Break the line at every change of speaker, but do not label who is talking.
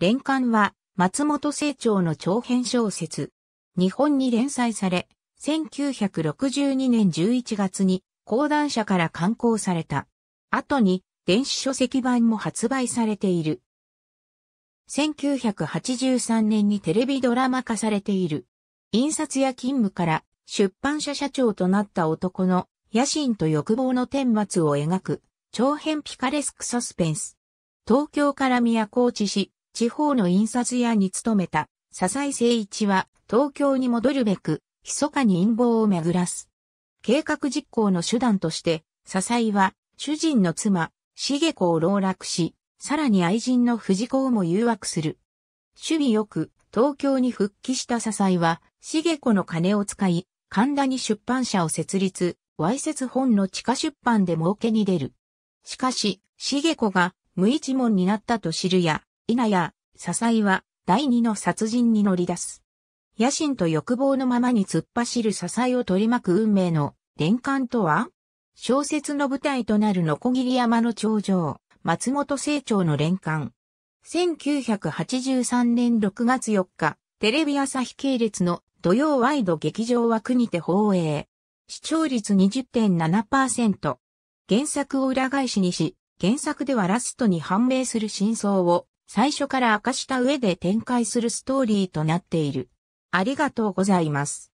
連刊は松本清張の長編小説。日本に連載され、1962年11月に講談社から刊行された。後に電子書籍版も発売されている。1983年にテレビドラマ化されている。印刷や勤務から出版社社長となった男の野心と欲望の顛末を描く長編ピカレスクサスペンス。東京から都落ちし、地方の印刷屋に勤めた笹井誠一は東京に戻るべく、密かに陰謀を巡らす。計画実行の手段として、笹井は主人の妻、茂子を籠絡し、さらに愛人の藤子をも誘惑する。趣味よく、東京に復帰した笹井は、茂子の金を使い、神田に出版社を設立、わいせつ本の地下出版で儲けに出る。しかし、茂子が無一文になったと知るや、稲や、支えは、第二の殺人に乗り出す。野心と欲望のままに突っ走る支えを取り巻く運命の、連環とは小説の舞台となるのこぎり山の頂上、松本清張の連環。1983年6月4日、テレビ朝日系列の土曜ワイド劇場枠にて放映。視聴率20.7%。原作を裏返しにし、原作ではラストに判明する真相を最初から明かした上で展開するストーリーとなっている。ありがとうございます。